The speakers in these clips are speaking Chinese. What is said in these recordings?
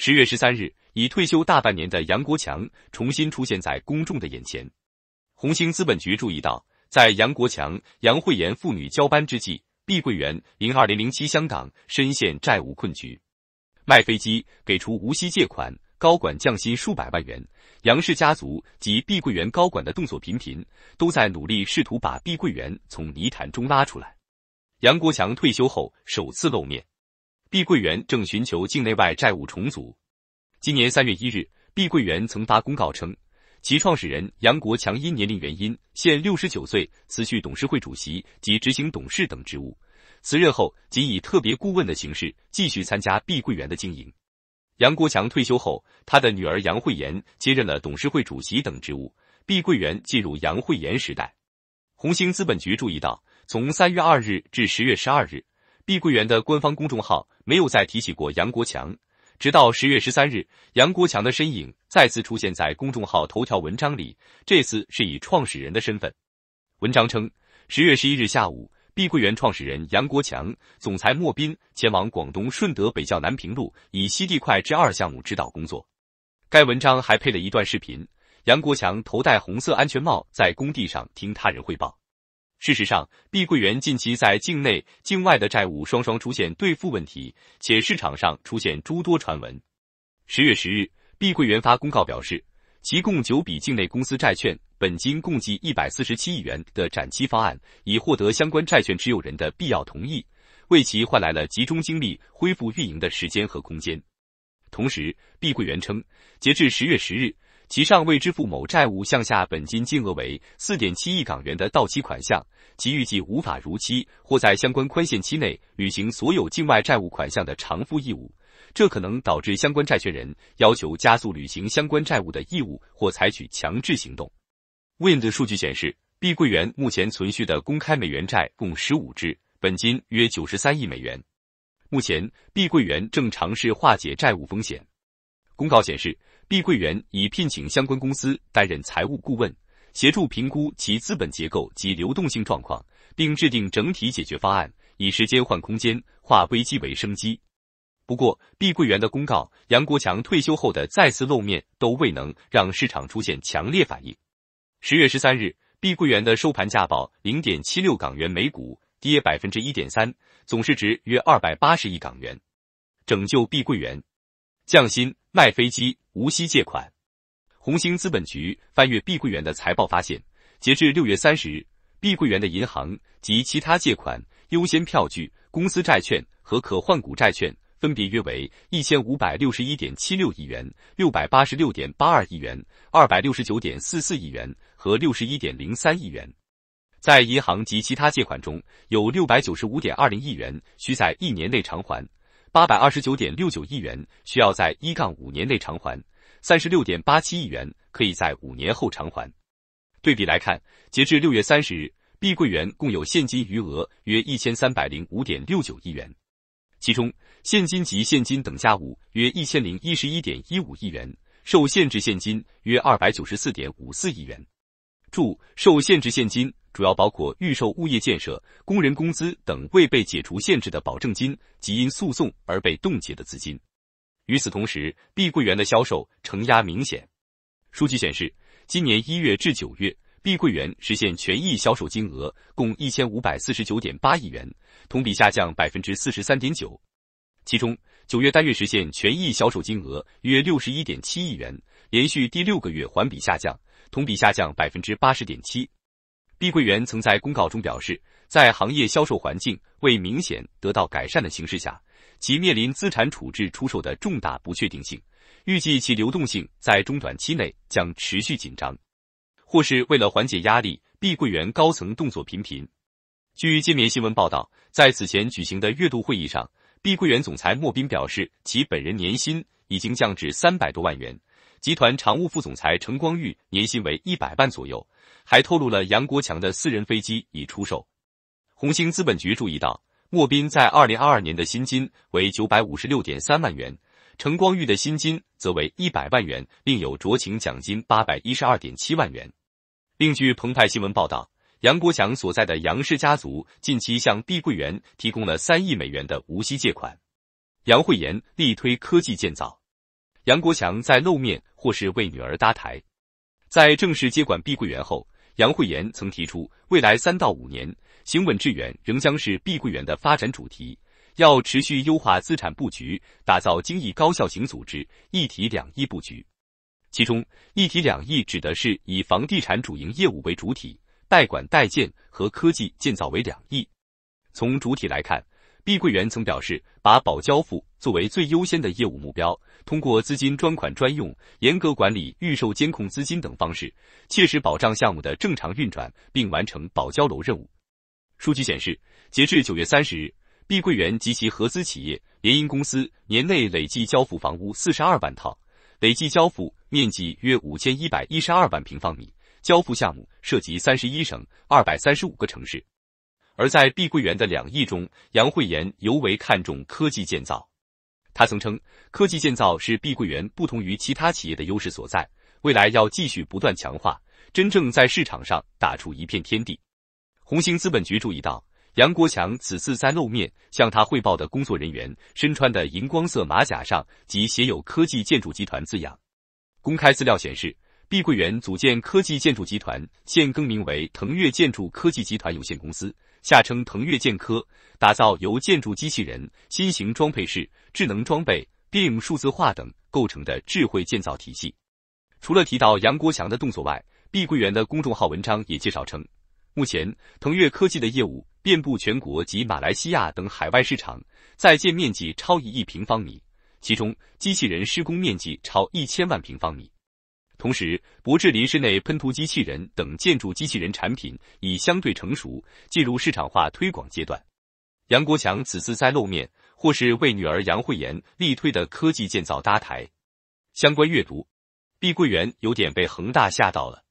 十月十三日，已退休大半年的杨国强重新出现在公众的眼前。红星资本局注意到，在杨国强、杨惠妍父女交班之际，碧桂园零二零零七香港深陷债务困局，卖飞机给出无息借款，高管降薪数百万元，杨氏家族及碧桂园高管的动作频频，都在努力试图把碧桂园从泥潭中拉出来。杨国强退休后首次露面。碧桂园正寻求境内外债务重组。今年三月一日，碧桂园曾发公告称，其创始人杨国强因年龄原因，现六十九岁，辞去董事会主席及执行董事等职务。辞任后，仅以特别顾问的形式继续参加碧桂园的经营。杨国强退休后，他的女儿杨惠妍接任了董事会主席等职务，碧桂园进入杨惠妍时代。红星资本局注意到，从三月二日至十月十二日。碧桂园的官方公众号没有再提起过杨国强，直到十月十三日，杨国强的身影再次出现在公众号头条文章里。这次是以创始人的身份。文章称，十月十一日下午，碧桂园创始人杨国强、总裁莫斌前往广东顺德北滘南平路以西地块之二项目指导工作。该文章还配了一段视频，杨国强头戴红色安全帽，在工地上听他人汇报。事实上，碧桂园近期在境内、境外的债务双双出现兑付问题，且市场上出现诸多传闻。十月十日，碧桂园发公告表示，其共九笔境内公司债券本金共计一百四十七亿元的展期方案已获得相关债券持有人的必要同意，为其换来了集中精力恢复运营的时间和空间。同时，碧桂园称，截至十月十日。其尚未支付某债务项下本金金额为四点七亿港元的到期款项，其预计无法如期或在相关宽限期内履行所有境外债务款项的偿付义务，这可能导致相关债权人要求加速履行相关债务的义务或采取强制行动。Wind 数据显示，碧桂园目前存续的公开美元债共十五只，本金约九十三亿美元。目前，碧桂园正尝试化解债务风险。公告显示。碧桂园已聘请相关公司担任财务顾问，协助评估其资本结构及流动性状况，并制定整体解决方案，以时间换空间，化危机为生机。不过，碧桂园的公告、杨国强退休后的再次露面，都未能让市场出现强烈反应。十月十三日，碧桂园的收盘价报零点七六港元每股，跌百分之一点三，总市值约二百八十亿港元。拯救碧桂园，降薪。卖飞机无息借款。红星资本局翻阅碧桂园的财报发现，截至六月三十日，碧桂园的银行及其他借款、优先票据、公司债券和可换股债券分别约为一千五百六十一点七六亿元、六百八十六点八二亿元、二百六十九点四四亿元和六十一点零三亿元。在银行及其他借款中，有六百九十五点二零亿元需在一年内偿还。八百二十九点六九亿元需要在一杠五年内偿还，三十六点八七亿元可以在五年后偿还。对比来看，截至六月三十日，碧桂园共有现金余额约一千三百零五点六九亿元，其中现金及现金等价物约一千零一十一点一五亿元，受限制现金约二百九十四点五四亿元。注，受限制现金主要包括预售物业建设、工人工资等未被解除限制的保证金及因诉讼而被冻结的资金。与此同时，碧桂园的销售承压明显。数据显示，今年一月至九月，碧桂园实现权益销售金额共一千五百四十九点八亿元，同比下降百分之四十三点九。其中，九月单月实现权益销售金额约六十一点七亿元。连续第六个月环比下降，同比下降百分之八十点七。碧桂园曾在公告中表示，在行业销售环境未明显得到改善的形势下，其面临资产处置出售的重大不确定性，预计其流动性在中短期内将持续紧张。或是为了缓解压力，碧桂园高层动作频频。据界面新闻报道，在此前举行的月度会议上，碧桂园总裁莫斌表示，其本人年薪已经降至三百多万元。集团常务副总裁陈光裕年薪为一百万左右，还透露了杨国强的私人飞机已出售。红星资本局注意到，莫斌在二零二二年的薪金为九百五十六点三万元，陈光裕的薪金则为一百万元，另有酌情奖金八百一十二点七万元。另据澎湃新闻报道，杨国强所在的杨氏家族近期向碧桂园提供了三亿美元的无息借款。杨惠妍力推科技建造。杨国强在露面或是为女儿搭台，在正式接管碧桂园后，杨惠妍曾提出，未来三到五年，行稳致远仍将是碧桂园的发展主题，要持续优化资产布局，打造精益高效型组织，一体两翼布局。其中，一体两翼指的是以房地产主营业务为主体，代管代建和科技建造为两翼。从主体来看。碧桂园曾表示，把保交付作为最优先的业务目标，通过资金专款专用、严格管理预售监控资金等方式，切实保障项目的正常运转，并完成保交楼任务。数据显示，截至九月三十日，碧桂园及其合资企业联营公司年内累计交付房屋四十二万套，累计交付面积约五千一百一十二万平方米，交付项目涉及三十一省、二百三十五个城市。而在碧桂园的两翼中，杨惠妍尤为看重科技建造。他曾称，科技建造是碧桂园不同于其他企业的优势所在，未来要继续不断强化，真正在市场上打出一片天地。红星资本局注意到，杨国强此次在露面向他汇报的工作人员，身穿的荧光色马甲上即写有“科技建筑集团”字样。公开资料显示。碧桂园组建科技建筑集团，现更名为腾越建筑科技集团有限公司，下称腾越建科，打造由建筑机器人、新型装配式、智能装备 BIM 数字化等构成的智慧建造体系。除了提到杨国强的动作外，碧桂园的公众号文章也介绍称，目前腾越科技的业务遍布全国及马来西亚等海外市场，在建面积超一亿平方米，其中机器人施工面积超一千万平方米。同时，博智林室内喷涂机器人等建筑机器人产品已相对成熟，进入市场化推广阶段。杨国强此次再露面，或是为女儿杨惠妍力推的科技建造搭台。相关阅读：碧桂园有点被恒大吓到了。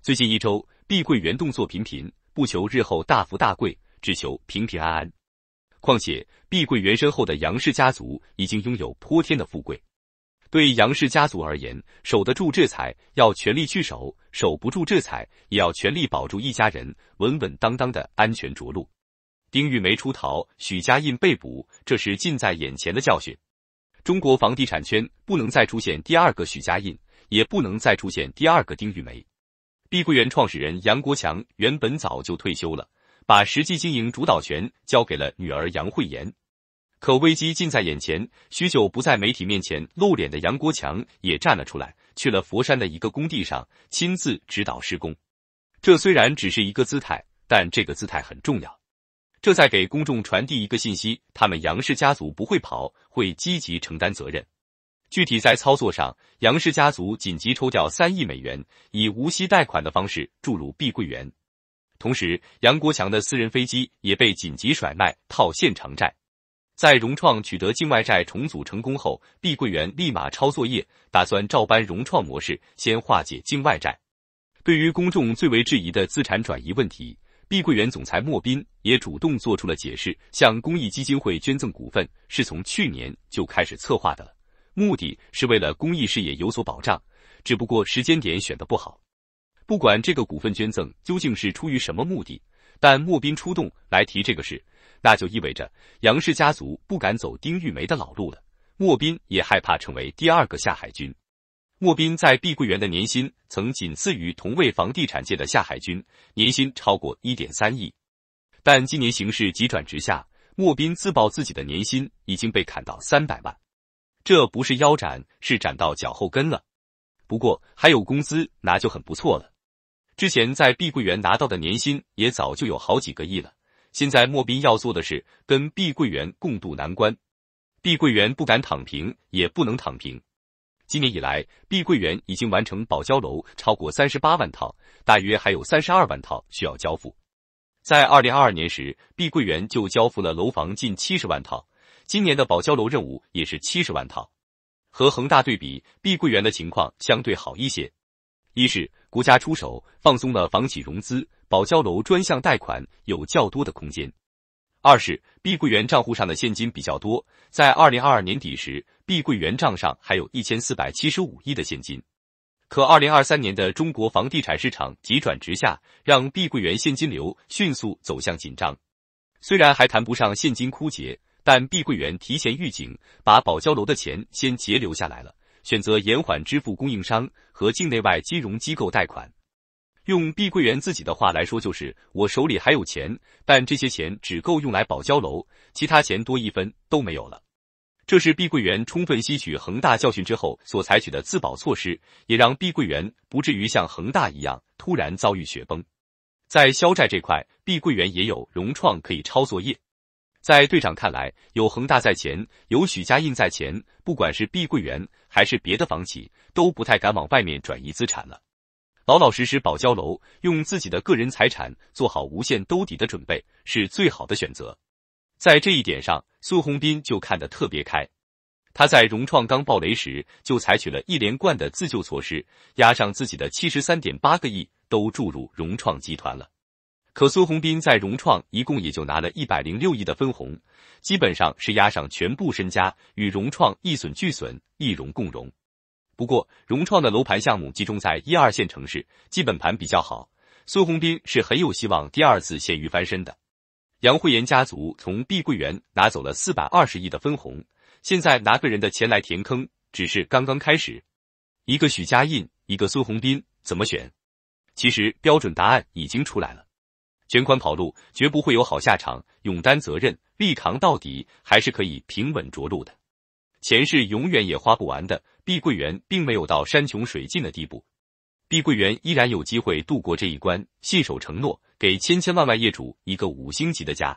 最近一周，碧桂园动作频频，不求日后大富大贵，只求平平安安。况且，碧桂园身后的杨氏家族已经拥有泼天的富贵。对杨氏家族而言，守得住制裁要全力去守；守不住制裁也要全力保住一家人稳稳当当的安全着陆。丁玉梅出逃，许家印被捕，这是近在眼前的教训。中国房地产圈不能再出现第二个许家印，也不能再出现第二个丁玉梅。碧桂园创始人杨国强原本早就退休了，把实际经营主导权交给了女儿杨惠妍。可危机近在眼前，许久不在媒体面前露脸的杨国强也站了出来，去了佛山的一个工地上亲自指导施工。这虽然只是一个姿态，但这个姿态很重要。这在给公众传递一个信息：他们杨氏家族不会跑，会积极承担责任。具体在操作上，杨氏家族紧急抽调三亿美元，以无息贷款的方式注入碧桂园。同时，杨国强的私人飞机也被紧急甩卖，套现偿债。在融创取得境外债重组成功后，碧桂园立马抄作业，打算照搬融创模式，先化解境外债。对于公众最为质疑的资产转移问题，碧桂园总裁莫斌也主动做出了解释，向公益基金会捐赠股份是从去年就开始策划的目的是为了公益事业有所保障，只不过时间点选的不好。不管这个股份捐赠究竟是出于什么目的，但莫斌出动来提这个事。那就意味着杨氏家族不敢走丁玉梅的老路了。莫斌也害怕成为第二个夏海军。莫斌在碧桂园的年薪曾仅次于同位房地产界的夏海军，年薪超过一点三亿。但今年形势急转直下，莫斌自曝自己的年薪已经被砍到三百万，这不是腰斩，是斩到脚后跟了。不过还有工资拿就很不错了。之前在碧桂园拿到的年薪也早就有好几个亿了。现在莫斌要做的是跟碧桂园共度难关，碧桂园不敢躺平，也不能躺平。今年以来，碧桂园已经完成保交楼超过三十八万套，大约还有三十二万套需要交付。在二零二二年时，碧桂园就交付了楼房近七十万套，今年的保交楼任务也是七十万套。和恒大对比，碧桂园的情况相对好一些，一是。国家出手放松了房企融资，保交楼专项贷款有较多的空间。二是碧桂园账户上的现金比较多，在二零二二年底时，碧桂园账上还有一千四百七十五亿的现金。可二零二三年的中国房地产市场急转直下，让碧桂园现金流迅速走向紧张。虽然还谈不上现金枯竭，但碧桂园提前预警，把保交楼的钱先截留下来了。选择延缓支付供应商和境内外金融机构贷款，用碧桂园自己的话来说，就是我手里还有钱，但这些钱只够用来保交楼，其他钱多一分都没有了。这是碧桂园充分吸取恒大教训之后所采取的自保措施，也让碧桂园不至于像恒大一样突然遭遇雪崩。在消债这块，碧桂园也有融创可以抄作业。在队长看来，有恒大在前，有许家印在前，不管是碧桂园还是别的房企，都不太敢往外面转移资产了。老老实实保交楼，用自己的个人财产做好无限兜底的准备，是最好的选择。在这一点上，苏宏斌就看得特别开。他在融创刚爆雷时，就采取了一连贯的自救措施，押上自己的七十三点八个亿，都注入融创集团了。可孙宏斌在融创一共也就拿了一百零六亿的分红，基本上是押上全部身家，与融创一损俱损，一荣共荣。不过融创的楼盘项目集中在一二线城市，基本盘比较好，孙宏斌是很有希望第二次咸鱼翻身的。杨惠妍家族从碧桂园拿走了四百二十亿的分红，现在拿个人的钱来填坑，只是刚刚开始。一个许家印，一个孙宏斌，怎么选？其实标准答案已经出来了。全款跑路绝不会有好下场，勇担责任，力扛到底，还是可以平稳着陆的。钱是永远也花不完的，碧桂园并没有到山穷水尽的地步，碧桂园依然有机会度过这一关，信守承诺，给千千万万业主一个五星级的家。